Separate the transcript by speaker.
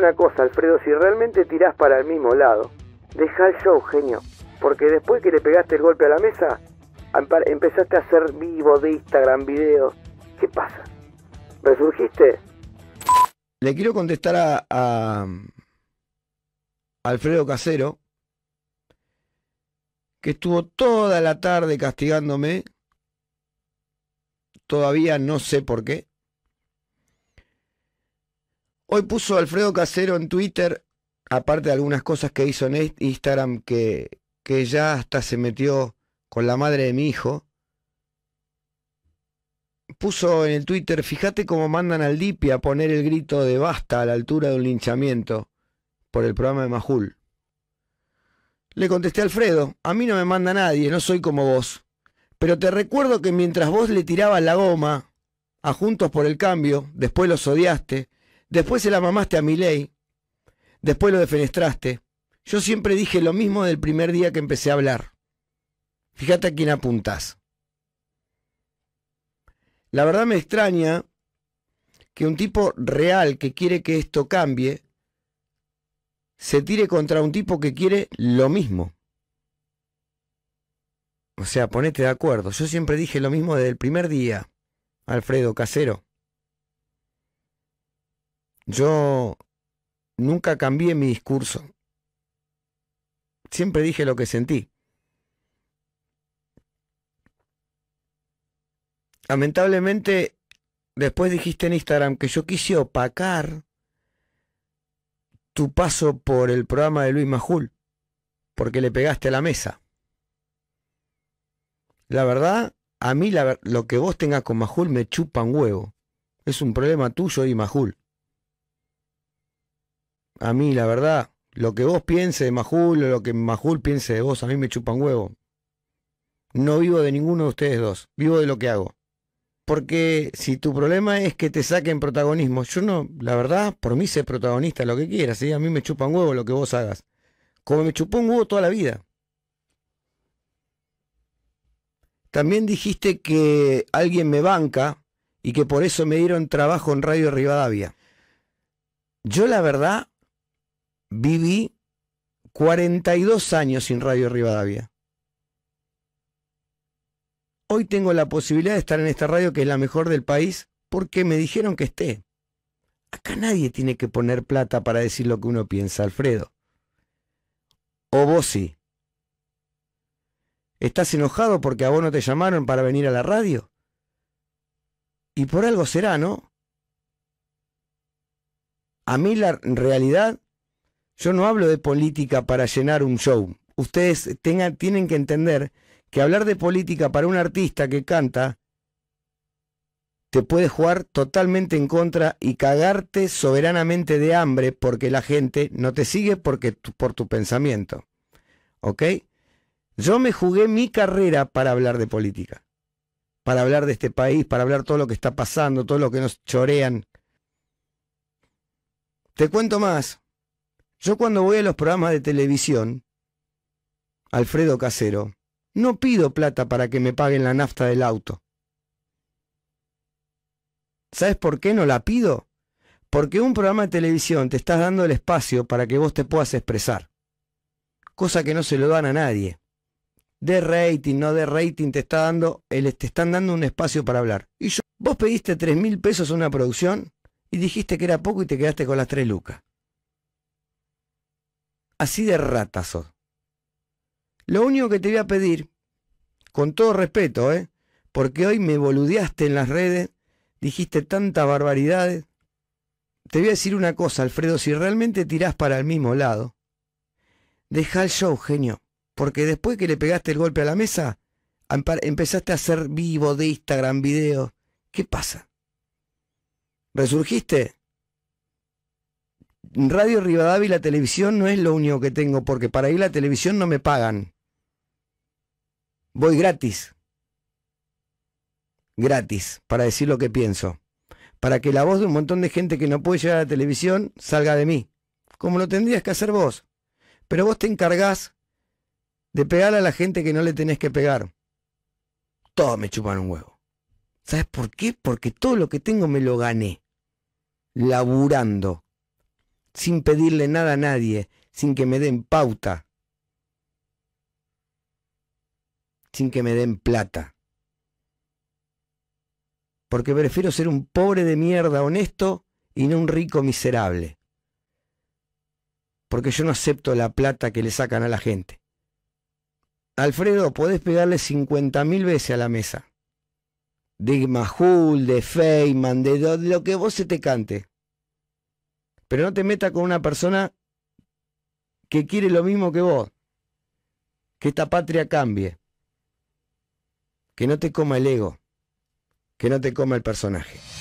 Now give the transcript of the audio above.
Speaker 1: una cosa, Alfredo, si realmente tirás para el mismo lado, deja el show, genio. Porque después que le pegaste el golpe a la mesa, empezaste a hacer vivo de Instagram, videos. ¿Qué pasa? ¿Resurgiste? Le quiero contestar a Alfredo Casero, que estuvo toda la tarde castigándome. Todavía no sé por qué. Hoy puso Alfredo Casero en Twitter, aparte de algunas cosas que hizo en Instagram, que, que ya hasta se metió con la madre de mi hijo. Puso en el Twitter, fíjate cómo mandan al Dipi a poner el grito de basta a la altura de un linchamiento por el programa de Majul. Le contesté a Alfredo, a mí no me manda nadie, no soy como vos. Pero te recuerdo que mientras vos le tirabas la goma a Juntos por el Cambio, después los odiaste, Después se la mamaste a mi ley, Después lo defenestraste. Yo siempre dije lo mismo del primer día que empecé a hablar. Fíjate a quién apuntás. La verdad me extraña que un tipo real que quiere que esto cambie se tire contra un tipo que quiere lo mismo. O sea, ponete de acuerdo. Yo siempre dije lo mismo desde el primer día, Alfredo Casero. Yo nunca cambié mi discurso. Siempre dije lo que sentí. Lamentablemente, después dijiste en Instagram que yo quise opacar tu paso por el programa de Luis Majul, porque le pegaste a la mesa. La verdad, a mí lo que vos tengas con Majul me chupa un huevo. Es un problema tuyo y Majul a mí, la verdad, lo que vos piense de Majul o lo que Majul piense de vos, a mí me chupan huevo. No vivo de ninguno de ustedes dos, vivo de lo que hago. Porque si tu problema es que te saquen protagonismo, yo no, la verdad, por mí sé protagonista lo que quieras, ¿sí? a mí me chupan huevo lo que vos hagas. Como me chupó un huevo toda la vida. También dijiste que alguien me banca y que por eso me dieron trabajo en Radio Rivadavia. Yo la verdad viví 42 años sin Radio Rivadavia. Hoy tengo la posibilidad de estar en esta radio que es la mejor del país porque me dijeron que esté. Acá nadie tiene que poner plata para decir lo que uno piensa, Alfredo. O vos sí. ¿Estás enojado porque a vos no te llamaron para venir a la radio? Y por algo será, ¿no? A mí la realidad yo no hablo de política para llenar un show. Ustedes tienen que entender que hablar de política para un artista que canta te puede jugar totalmente en contra y cagarte soberanamente de hambre porque la gente no te sigue porque por tu pensamiento. ¿Ok? Yo me jugué mi carrera para hablar de política, para hablar de este país, para hablar todo lo que está pasando, todo lo que nos chorean. Te cuento más. Yo cuando voy a los programas de televisión, Alfredo Casero, no pido plata para que me paguen la nafta del auto. ¿Sabes por qué no la pido? Porque un programa de televisión te está dando el espacio para que vos te puedas expresar. Cosa que no se lo dan a nadie. De rating, no de rating, te, está dando, te están dando un espacio para hablar. Y yo, vos pediste 3 mil pesos a una producción y dijiste que era poco y te quedaste con las 3 lucas. Así de ratazos. Lo único que te voy a pedir, con todo respeto, ¿eh? porque hoy me boludeaste en las redes, dijiste tantas barbaridades. Te voy a decir una cosa, Alfredo, si realmente tirás para el mismo lado, deja el show, genio, porque después que le pegaste el golpe a la mesa, empezaste a hacer vivo de Instagram videos. ¿Qué pasa? ¿Resurgiste? Radio Rivadavia y la televisión no es lo único que tengo, porque para ir a la televisión no me pagan. Voy gratis. Gratis, para decir lo que pienso. Para que la voz de un montón de gente que no puede llegar a la televisión salga de mí. Como lo tendrías que hacer vos. Pero vos te encargás de pegar a la gente que no le tenés que pegar. Todos me chupan un huevo. ¿Sabes por qué? Porque todo lo que tengo me lo gané. Laburando sin pedirle nada a nadie, sin que me den pauta, sin que me den plata. Porque prefiero ser un pobre de mierda honesto y no un rico miserable. Porque yo no acepto la plata que le sacan a la gente. Alfredo, podés pegarle cincuenta mil veces a la mesa. De Mahul, de Feynman, de lo que vos se te cante. Pero no te metas con una persona que quiere lo mismo que vos. Que esta patria cambie. Que no te coma el ego. Que no te coma el personaje.